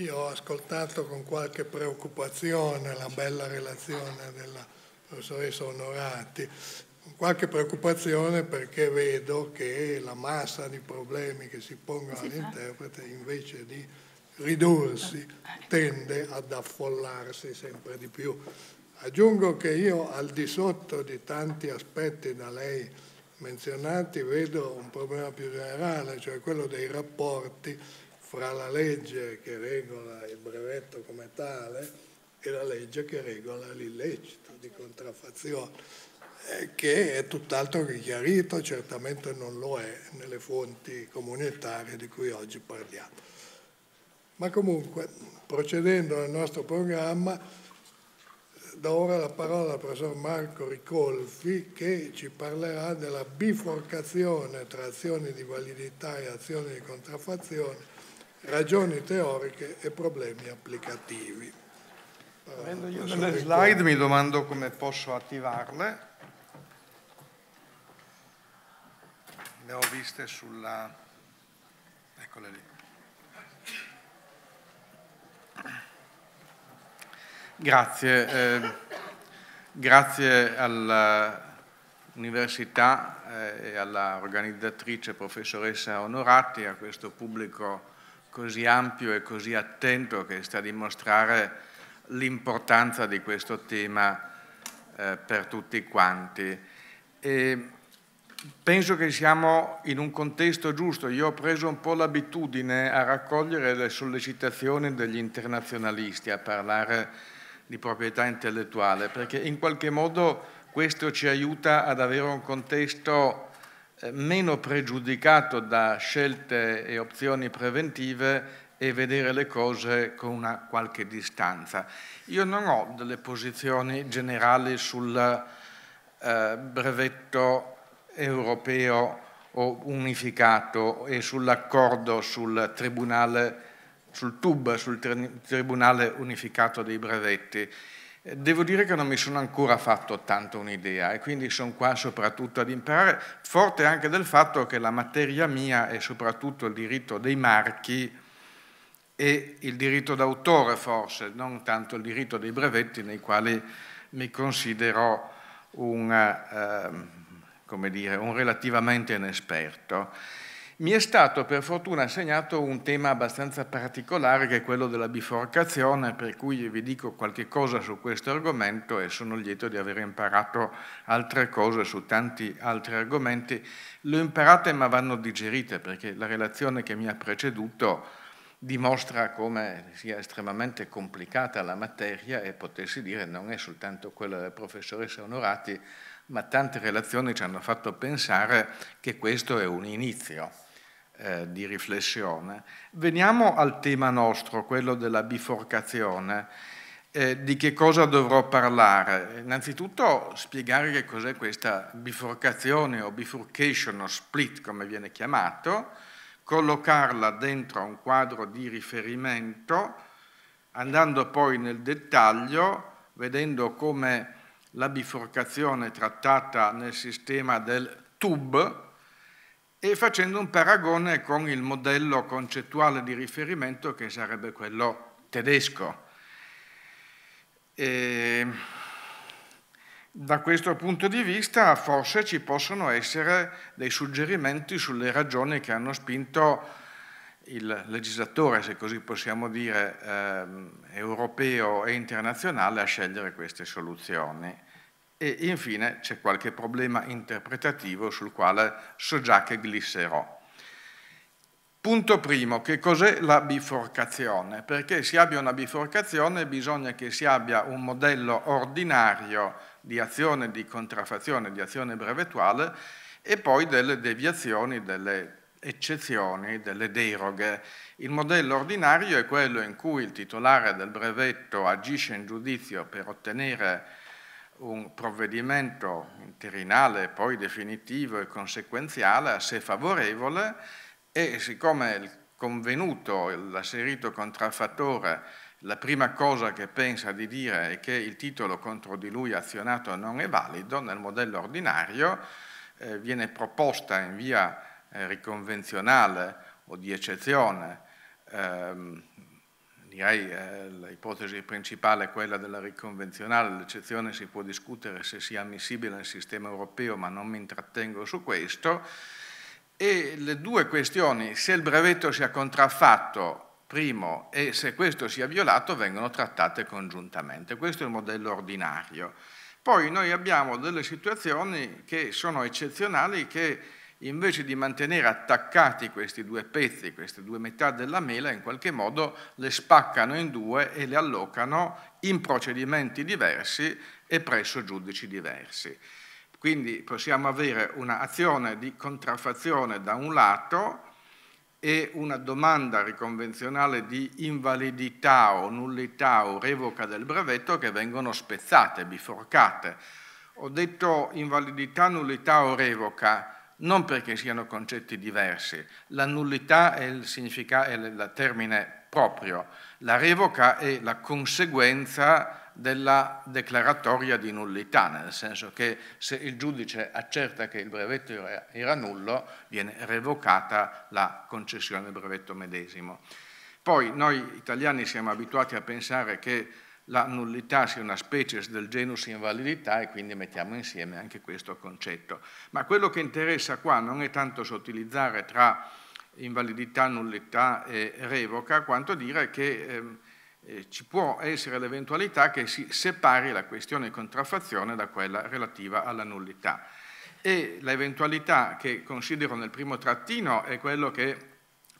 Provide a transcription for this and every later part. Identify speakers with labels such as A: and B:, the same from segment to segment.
A: Io ho ascoltato con qualche preoccupazione la bella relazione della professoressa Onorati, con qualche preoccupazione perché vedo che la massa di problemi che si pongono all'interprete invece di ridursi tende ad affollarsi sempre di più. Aggiungo che io al di sotto di tanti aspetti da lei menzionati vedo un problema più generale, cioè quello dei rapporti fra la legge che regola il brevetto come tale e la legge che regola l'illecito di contraffazione eh, che è tutt'altro che chiarito, certamente non lo è nelle fonti comunitarie di cui oggi parliamo. Ma comunque, procedendo nel nostro programma, do ora la parola al professor Marco Ricolfi che ci parlerà della biforcazione tra azioni di validità e azioni di contraffazione ragioni teoriche e problemi applicativi. Avendo ah, io delle slide mi domando come posso attivarle.
B: Le ho viste sulla... eccole lì. Grazie. Eh, grazie all'università eh, e all'organizzatrice professoressa Onorati, a questo pubblico così ampio e così attento che sta a dimostrare l'importanza di questo tema eh, per tutti quanti. E penso che siamo in un contesto giusto. Io ho preso un po' l'abitudine a raccogliere le sollecitazioni degli internazionalisti a parlare di proprietà intellettuale, perché in qualche modo questo ci aiuta ad avere un contesto eh, meno pregiudicato da scelte e opzioni preventive e vedere le cose con una qualche distanza. Io non ho delle posizioni generali sul eh, brevetto europeo o unificato e sull'accordo sul tribunale, sul TUB, sul tri tribunale unificato dei brevetti. Eh, devo dire che non mi sono ancora fatto tanto un'idea e quindi sono qua soprattutto ad imparare, forte anche del fatto che la materia mia è soprattutto il diritto dei marchi e il diritto d'autore forse, non tanto il diritto dei brevetti nei quali mi considero un, eh, dire, un relativamente inesperto mi è stato per fortuna assegnato un tema abbastanza particolare che è quello della biforcazione, per cui vi dico qualche cosa su questo argomento e sono lieto di aver imparato altre cose su tanti altri argomenti. Le ho imparate ma vanno digerite perché la relazione che mi ha preceduto dimostra come sia estremamente complicata la materia e potessi dire non è soltanto quella del professoressa Onorati, ma tante relazioni ci hanno fatto pensare che questo è un inizio eh, di riflessione. Veniamo al tema nostro, quello della biforcazione. Eh, di che cosa dovrò parlare? Innanzitutto spiegare che cos'è questa biforcazione o bifurcation o split, come viene chiamato, collocarla dentro a un quadro di riferimento, andando poi nel dettaglio, vedendo come la biforcazione trattata nel sistema del TUB, e facendo un paragone con il modello concettuale di riferimento che sarebbe quello tedesco. E ehm, da questo punto di vista forse ci possono essere dei suggerimenti sulle ragioni che hanno spinto il legislatore, se così possiamo dire, eh, europeo e internazionale a scegliere queste soluzioni e infine c'è qualche problema interpretativo sul quale so già che glisserò. Punto primo, che cos'è la biforcazione? Perché si abbia una biforcazione bisogna che si abbia un modello ordinario di azione di contraffazione, di azione brevettuale e poi delle deviazioni, delle eccezioni, delle deroghe. Il modello ordinario è quello in cui il titolare del brevetto agisce in giudizio per ottenere un provvedimento interinale poi definitivo e conseguenziale se favorevole e siccome il convenuto, l'asserito contraffattore, la prima cosa che pensa di dire è che il titolo contro di lui azionato non è valido, nel modello ordinario eh, viene proposta in via eh, riconvenzionale o di eccezione ehm, direi eh, l'ipotesi principale è quella della riconvenzionale, l'eccezione si può discutere se sia ammissibile nel sistema europeo, ma non mi intrattengo su questo. E le due questioni, se il brevetto sia contraffatto, primo, e se questo sia violato, vengono trattate congiuntamente. Questo è il modello ordinario. Poi noi abbiamo delle situazioni che sono eccezionali, che invece di mantenere attaccati questi due pezzi, queste due metà della mela, in qualche modo le spaccano in due e le allocano in procedimenti diversi e presso giudici diversi. Quindi possiamo avere un'azione di contraffazione da un lato e una domanda riconvenzionale di invalidità o nullità o revoca del brevetto che vengono spezzate, biforcate. Ho detto invalidità, nullità o revoca non perché siano concetti diversi, la nullità è il, è il termine proprio, la revoca è la conseguenza della declaratoria di nullità, nel senso che se il giudice accerta che il brevetto era nullo, viene revocata la concessione del brevetto medesimo. Poi noi italiani siamo abituati a pensare che la nullità sia una specie del genus invalidità e quindi mettiamo insieme anche questo concetto. Ma quello che interessa qua non è tanto sottilizzare tra invalidità, nullità e revoca, quanto dire che ehm, eh, ci può essere l'eventualità che si separi la questione contraffazione da quella relativa alla nullità. E l'eventualità che considero nel primo trattino è quello che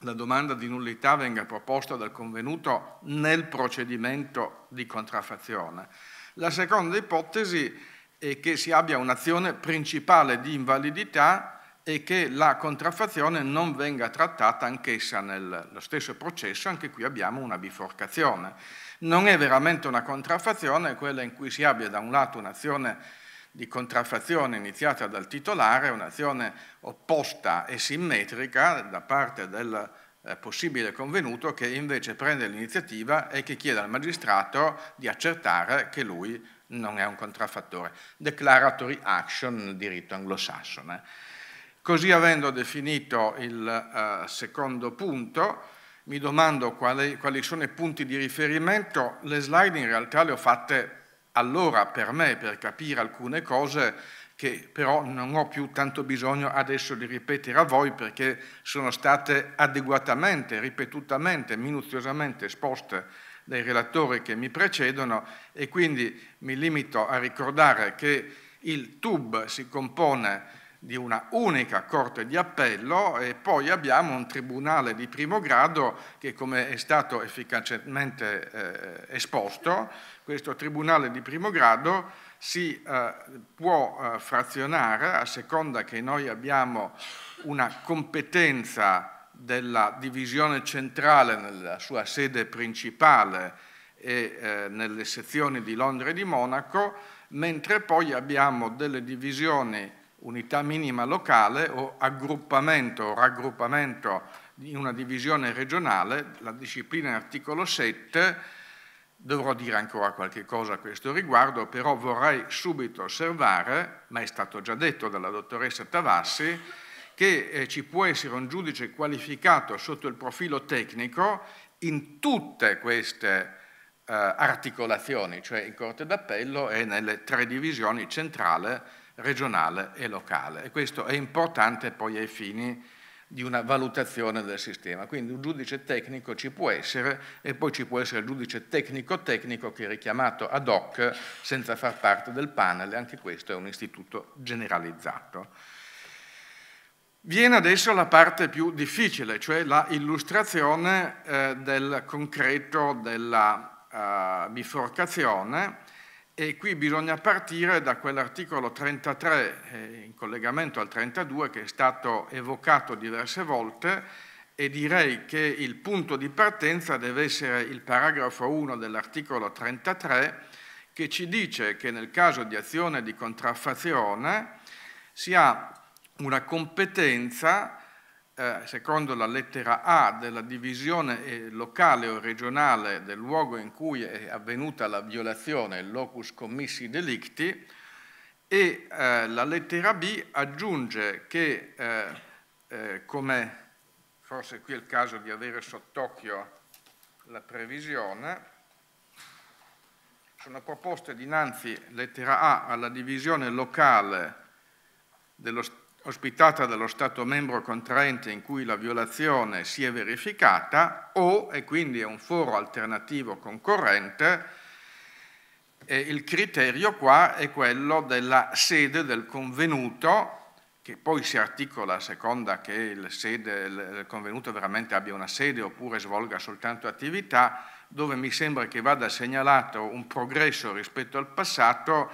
B: la domanda di nullità venga proposta dal convenuto nel procedimento di contraffazione. La seconda ipotesi è che si abbia un'azione principale di invalidità e che la contraffazione non venga trattata anch'essa nello stesso processo, anche qui abbiamo una biforcazione. Non è veramente una contraffazione quella in cui si abbia da un lato un'azione di contraffazione iniziata dal titolare, un'azione opposta e simmetrica da parte del eh, possibile convenuto che invece prende l'iniziativa e che chiede al magistrato di accertare che lui non è un contraffattore. Declaratory action, nel diritto anglosassone. Così avendo definito il eh, secondo punto, mi domando quali, quali sono i punti di riferimento. Le slide in realtà le ho fatte allora per me, per capire alcune cose che però non ho più tanto bisogno adesso di ripetere a voi perché sono state adeguatamente, ripetutamente, minuziosamente esposte dai relatori che mi precedono e quindi mi limito a ricordare che il TUB si compone di una unica Corte di Appello e poi abbiamo un Tribunale di primo grado che come è stato efficacemente eh, esposto, questo Tribunale di primo grado si eh, può eh, frazionare a seconda che noi abbiamo una competenza della divisione centrale nella sua sede principale e eh, nelle sezioni di Londra e di Monaco, mentre poi abbiamo delle divisioni unità minima locale o aggruppamento o raggruppamento in una divisione regionale, la disciplina in articolo 7, dovrò dire ancora qualche cosa a questo riguardo, però vorrei subito osservare, ma è stato già detto dalla dottoressa Tavassi, che eh, ci può essere un giudice qualificato sotto il profilo tecnico in tutte queste eh, articolazioni, cioè in Corte d'Appello e nelle tre divisioni centrale regionale e locale. E questo è importante poi ai fini di una valutazione del sistema. Quindi un giudice tecnico ci può essere e poi ci può essere il giudice tecnico-tecnico che è richiamato ad hoc senza far parte del panel, e anche questo è un istituto generalizzato. Viene adesso la parte più difficile, cioè la illustrazione eh, del concreto della eh, biforcazione e qui bisogna partire da quell'articolo 33 eh, in collegamento al 32 che è stato evocato diverse volte e direi che il punto di partenza deve essere il paragrafo 1 dell'articolo 33 che ci dice che nel caso di azione di contraffazione si ha una competenza eh, secondo la lettera A della divisione eh, locale o regionale del luogo in cui è avvenuta la violazione, il locus commissi delicti, e eh, la lettera B aggiunge che, eh, eh, come forse qui è il caso di avere sott'occhio la previsione, sono proposte dinanzi lettera A alla divisione locale dello Stato ospitata dallo Stato membro contraente in cui la violazione si è verificata o, e quindi è un foro alternativo concorrente, il criterio qua è quello della sede del convenuto, che poi si articola a seconda che il, sede, il convenuto veramente abbia una sede oppure svolga soltanto attività, dove mi sembra che vada segnalato un progresso rispetto al passato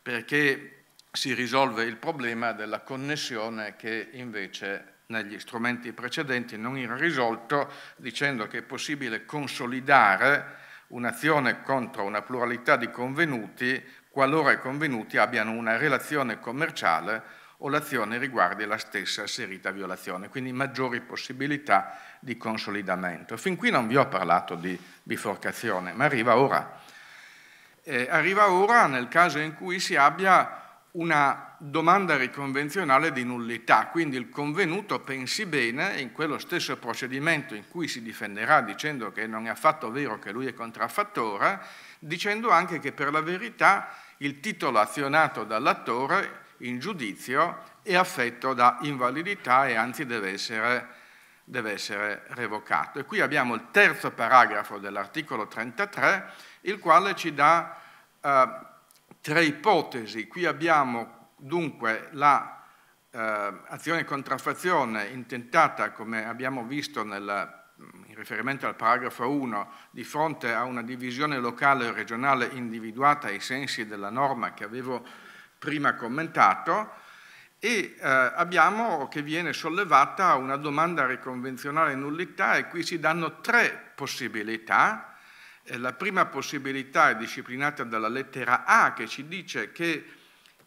B: perché si risolve il problema della connessione che invece negli strumenti precedenti non era risolto, dicendo che è possibile consolidare un'azione contro una pluralità di convenuti qualora i convenuti abbiano una relazione commerciale o l'azione riguardi la stessa asserita violazione, quindi maggiori possibilità di consolidamento. Fin qui non vi ho parlato di biforcazione, ma arriva ora. Eh, arriva ora nel caso in cui si abbia una domanda riconvenzionale di nullità, quindi il convenuto pensi bene in quello stesso procedimento in cui si difenderà dicendo che non è affatto vero che lui è contraffattore, dicendo anche che per la verità il titolo azionato dall'attore in giudizio è affetto da invalidità e anzi deve essere, deve essere revocato. E qui abbiamo il terzo paragrafo dell'articolo 33, il quale ci dà eh, tre ipotesi. Qui abbiamo dunque l'azione la, eh, contraffazione intentata, come abbiamo visto nel in riferimento al paragrafo 1, di fronte a una divisione locale o regionale individuata ai sensi della norma che avevo prima commentato, e eh, abbiamo che viene sollevata una domanda riconvenzionale nullità e qui si danno tre possibilità eh, la prima possibilità è disciplinata dalla lettera A che ci dice che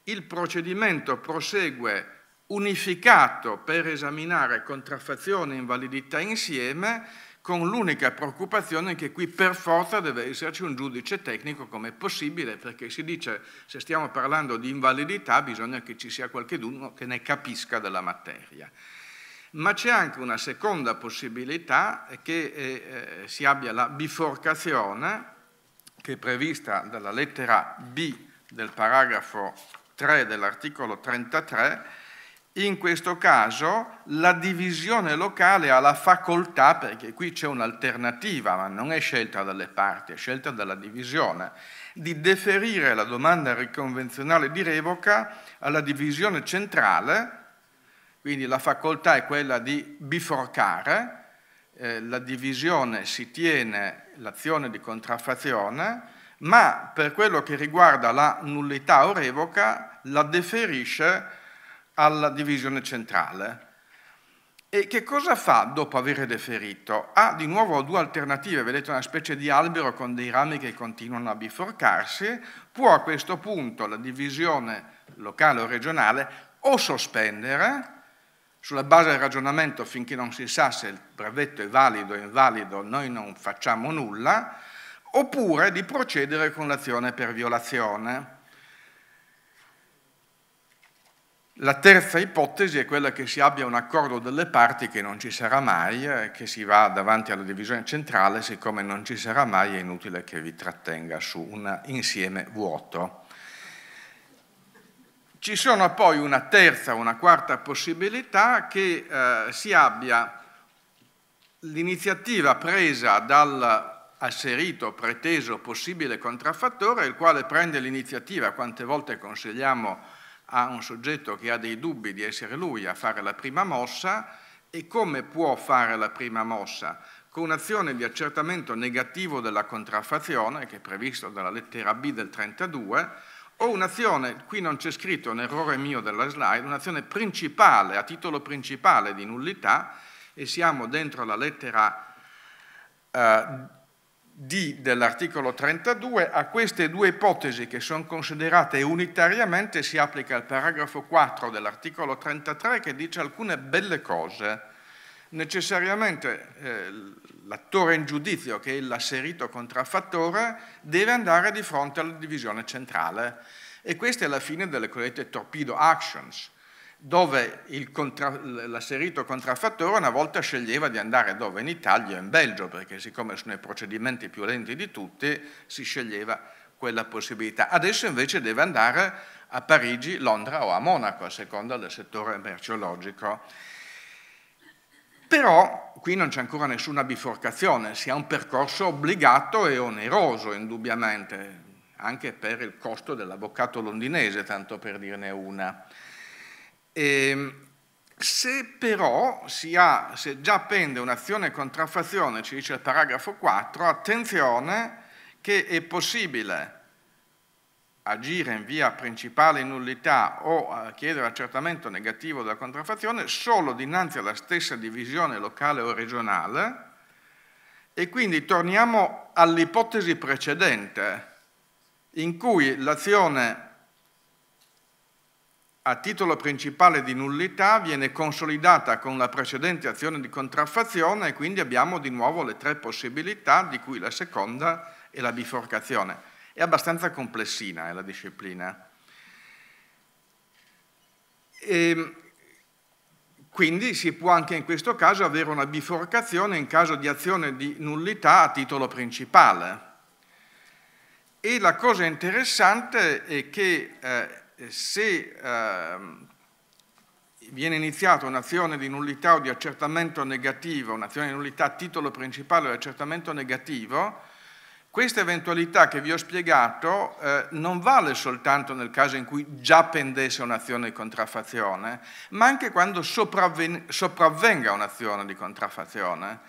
B: il procedimento prosegue unificato per esaminare contraffazione e invalidità insieme con l'unica preoccupazione che qui per forza deve esserci un giudice tecnico come è possibile, perché si dice se stiamo parlando di invalidità bisogna che ci sia qualcuno che ne capisca della materia ma c'è anche una seconda possibilità eh, che eh, eh, si abbia la biforcazione che è prevista dalla lettera B del paragrafo 3 dell'articolo 33, in questo caso la divisione locale ha la facoltà, perché qui c'è un'alternativa, ma non è scelta dalle parti, è scelta dalla divisione, di deferire la domanda riconvenzionale di revoca alla divisione centrale quindi la facoltà è quella di biforcare, eh, la divisione si tiene l'azione di contraffazione, ma per quello che riguarda la nullità o revoca la deferisce alla divisione centrale. E che cosa fa dopo aver deferito? Ha di nuovo due alternative, vedete una specie di albero con dei rami che continuano a biforcarsi, può a questo punto la divisione locale o regionale o sospendere, sulla base del ragionamento finché non si sa se il brevetto è valido o invalido noi non facciamo nulla, oppure di procedere con l'azione per violazione. La terza ipotesi è quella che si abbia un accordo delle parti che non ci sarà mai, eh, che si va davanti alla divisione centrale, siccome non ci sarà mai è inutile che vi trattenga su un insieme vuoto. Ci sono poi una terza, una quarta possibilità che eh, si abbia l'iniziativa presa dal asserito, preteso, possibile contraffattore, il quale prende l'iniziativa, quante volte consigliamo a un soggetto che ha dei dubbi di essere lui a fare la prima mossa, e come può fare la prima mossa? Con un'azione di accertamento negativo della contraffazione, che è previsto dalla lettera B del 32, o un'azione, qui non c'è scritto, un errore mio della slide, un'azione principale, a titolo principale di nullità, e siamo dentro la lettera eh, D dell'articolo 32, a queste due ipotesi che sono considerate unitariamente si applica il paragrafo 4 dell'articolo 33 che dice alcune belle cose necessariamente eh, l'attore in giudizio, che è l'asserito contraffattore, deve andare di fronte alla divisione centrale. E questa è la fine delle cosiddette torpedo actions, dove l'asserito contra, contraffattore una volta sceglieva di andare dove? In Italia o in Belgio, perché siccome sono i procedimenti più lenti di tutti, si sceglieva quella possibilità. Adesso invece deve andare a Parigi, Londra o a Monaco, a seconda del settore merceologico. Però qui non c'è ancora nessuna biforcazione, si ha un percorso obbligato e oneroso indubbiamente, anche per il costo dell'avvocato londinese, tanto per dirne una. E ehm, se però si ha, se già pende un'azione contraffazione, ci dice il paragrafo 4, attenzione che è possibile agire in via principale nullità o eh, chiedere accertamento negativo della contraffazione solo dinanzi alla stessa divisione locale o regionale e quindi torniamo all'ipotesi precedente in cui l'azione a titolo principale di nullità viene consolidata con la precedente azione di contraffazione e quindi abbiamo di nuovo le tre possibilità di cui la seconda è la biforcazione. È abbastanza complessina eh, la disciplina. E ehm, quindi si può anche in questo caso avere una biforcazione in caso di azione di nullità a titolo principale. E la cosa interessante è che eh, se eh, viene iniziata un'azione di nullità o di accertamento negativo, un'azione di nullità a titolo principale o di accertamento negativo, questa eventualità che vi ho spiegato eh, non vale soltanto nel caso in cui già pendesse un'azione di contraffazione, ma anche quando sopravvenga un'azione di contraffazione,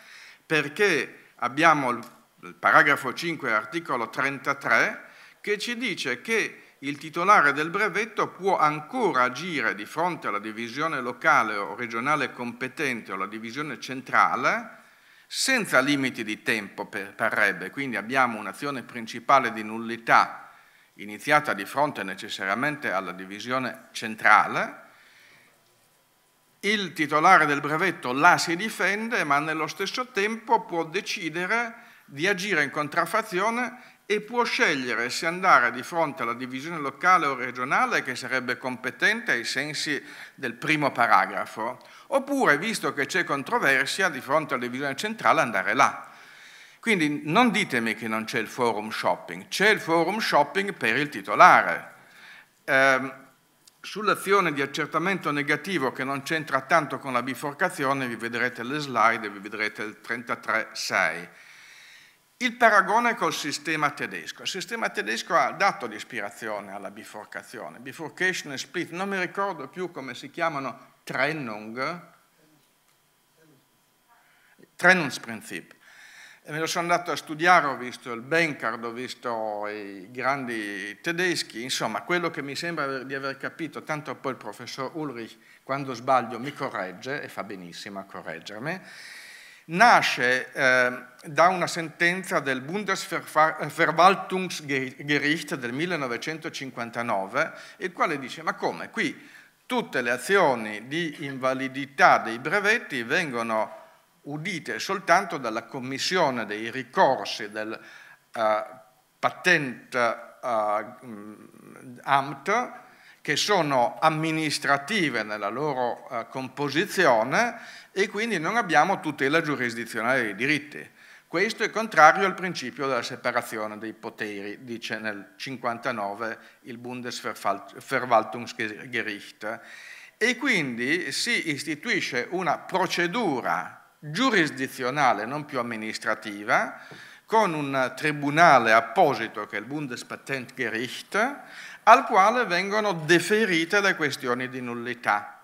B: perché abbiamo il, il paragrafo 5, articolo 33, che ci dice che il titolare del brevetto può ancora agire di fronte alla divisione locale o regionale competente o alla divisione centrale senza limiti di tempo, parrebbe, quindi abbiamo un'azione principale di nullità iniziata di fronte necessariamente alla divisione centrale, il titolare del brevetto la si difende ma nello stesso tempo può decidere di agire in contraffazione e può scegliere se andare di fronte alla divisione locale o regionale che sarebbe competente ai sensi del primo paragrafo, oppure, visto che c'è controversia, di fronte alla divisione centrale andare là. Quindi non ditemi che non c'è il forum shopping, c'è il forum shopping per il titolare. Eh, Sull'azione di accertamento negativo che non c'entra tanto con la biforcazione vi vedrete le slide e vi vedrete il 33.6. Il paragone col sistema tedesco. Il sistema tedesco ha dato l'ispirazione alla biforcazione, bifurcation e split, non mi ricordo più come si chiamano, Trennung, Trennungsprinzip. Me lo sono andato a studiare, ho visto il Benkard, ho visto i grandi tedeschi, insomma, quello che mi sembra di aver capito, tanto poi il professor Ulrich, quando sbaglio, mi corregge, e fa benissimo a correggermi, nasce eh, da una sentenza del Bundesverwaltungsgericht del 1959, il quale dice ma come? Qui tutte le azioni di invalidità dei brevetti vengono udite soltanto dalla commissione dei ricorsi del uh, patent uh, amt che sono amministrative nella loro eh, composizione e quindi non abbiamo tutela giurisdizionale dei diritti. Questo è contrario al principio della separazione dei poteri, dice nel 59 il Bundesverwaltungsgericht. E quindi si istituisce una procedura giurisdizionale, non più amministrativa, con un tribunale apposito che è il Bundespatentgericht, al quale vengono deferite le questioni di nullità.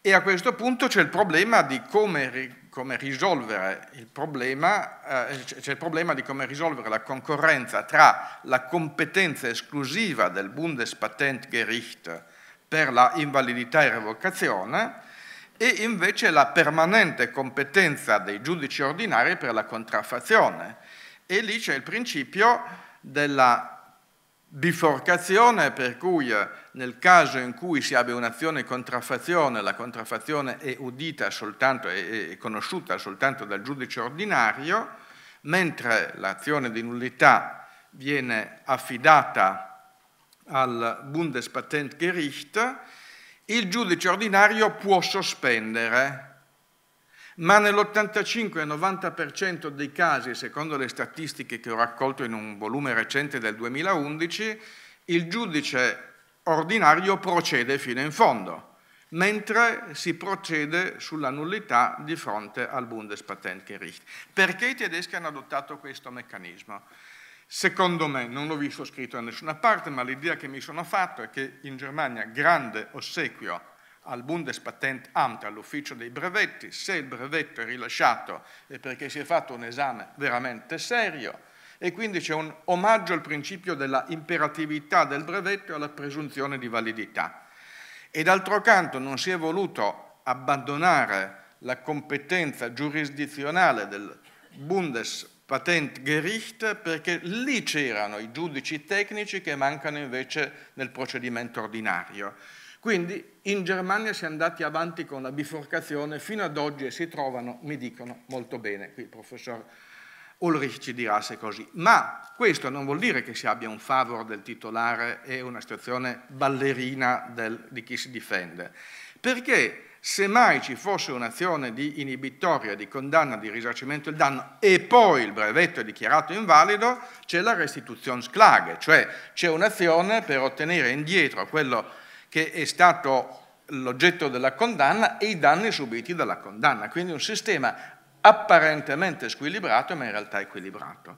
B: E a questo punto c'è il problema di come, come risolvere il problema, eh, c'è il problema di come risolvere la concorrenza tra la competenza esclusiva del Bundespatentgericht per la invalidità e revocazione e invece la permanente competenza dei giudici ordinari per la contraffazione. E lì c'è il principio della biforcazione, per cui eh, nel caso in cui si abbia un'azione contraffazione, la contraffazione è udita soltanto, e conosciuta soltanto dal giudice ordinario, mentre l'azione di nullità viene affidata al Bundespatentgericht, il giudice ordinario può sospendere ma nell'85-90% dei casi, secondo le statistiche che ho raccolto in un volume recente del 2011, il giudice ordinario procede fino in fondo, mentre si procede sulla nullità di fronte al Bundespatentgericht. Perché i tedeschi hanno adottato questo meccanismo? Secondo me, non l'ho visto scritto da nessuna parte, ma l'idea che mi sono fatto è che in Germania grande ossequio al Bundespatentamt, all'ufficio dei brevetti, se il brevetto è rilasciato è perché si è fatto un esame veramente serio e quindi c'è un omaggio al principio della imperatività del brevetto e alla presunzione di validità. E d'altro canto non si è voluto abbandonare la competenza giurisdizionale del Bundespatentgericht perché lì c'erano i giudici tecnici che mancano invece nel procedimento ordinario. Quindi in Germania si è andati avanti con la biforcazione fino ad oggi e si trovano, mi dicono, molto bene. Qui il professor Ulrich ci dirà se è così. Ma questo non vuol dire che si abbia un favor del titolare e una situazione ballerina del, di chi si difende. Perché se mai ci fosse un'azione di inibitoria, di condanna, di risarcimento del danno e poi il brevetto è dichiarato invalido, c'è la restituzione sclage, cioè c'è un'azione per ottenere indietro quello che è stato l'oggetto della condanna e i danni subiti dalla condanna. Quindi un sistema apparentemente squilibrato, ma in realtà equilibrato.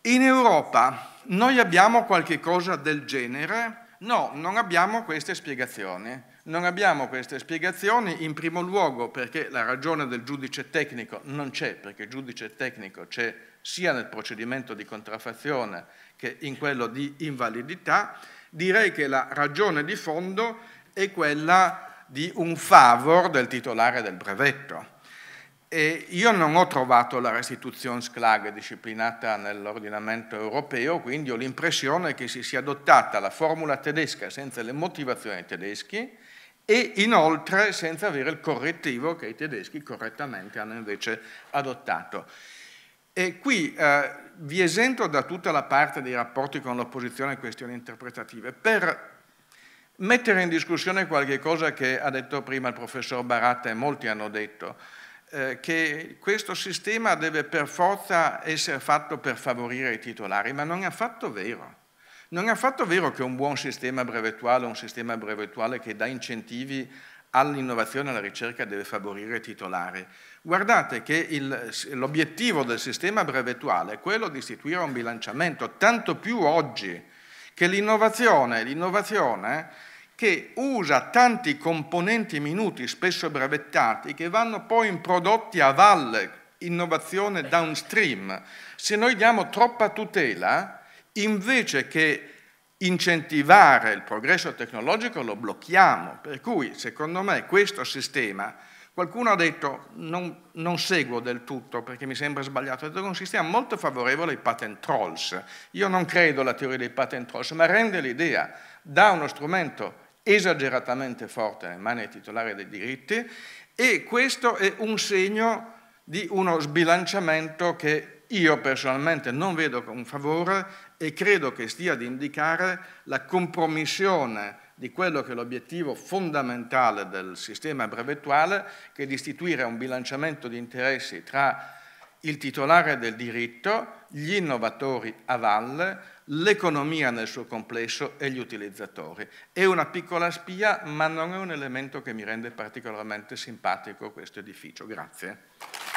B: In Europa noi abbiamo qualche cosa del genere? No, non abbiamo queste spiegazioni. Non abbiamo queste spiegazioni in primo luogo perché la ragione del giudice tecnico non c'è, perché il giudice tecnico c'è sia nel procedimento di contraffazione che in quello di invalidità direi che la ragione di fondo è quella di un favor del titolare del brevetto. E io non ho trovato la restituzione sclag disciplinata nell'ordinamento europeo, quindi ho l'impressione che si sia adottata la formula tedesca senza le motivazioni tedesche e inoltre senza avere il correttivo che i tedeschi correttamente hanno invece adottato. E qui eh, vi esento da tutta la parte dei rapporti con l'opposizione e questioni interpretative per mettere in discussione qualche cosa che ha detto prima il professor Baratta e molti hanno detto, eh, che questo sistema deve per forza essere fatto per favorire i titolari, ma non è affatto vero. Non è affatto vero che un buon sistema brevettuale, è un sistema brevettuale che dà incentivi all'innovazione e alla ricerca deve favorire i titolari. Guardate che l'obiettivo del sistema brevettuale è quello di istituire un bilanciamento, tanto più oggi che l'innovazione, l'innovazione che usa tanti componenti minuti, spesso brevettati, che vanno poi in prodotti a valle, innovazione downstream. Se noi diamo troppa tutela, invece che incentivare il progresso tecnologico lo blocchiamo, per cui secondo me questo sistema, qualcuno ha detto non, non seguo del tutto perché mi sembra sbagliato, ha detto che è un sistema molto favorevole ai patent trolls, io non credo alla teoria dei patent trolls, ma rende l'idea, dà uno strumento esageratamente forte nelle mani dei titolari dei diritti e questo è un segno di uno sbilanciamento che io personalmente non vedo con favore e credo che stia ad indicare la compromissione di quello che è l'obiettivo fondamentale del sistema brevettuale, che è di istituire un bilanciamento di interessi tra il titolare del diritto, gli innovatori a valle, l'economia nel suo complesso e gli utilizzatori. È una piccola spia, ma non è un elemento che mi rende particolarmente simpatico questo edificio. Grazie.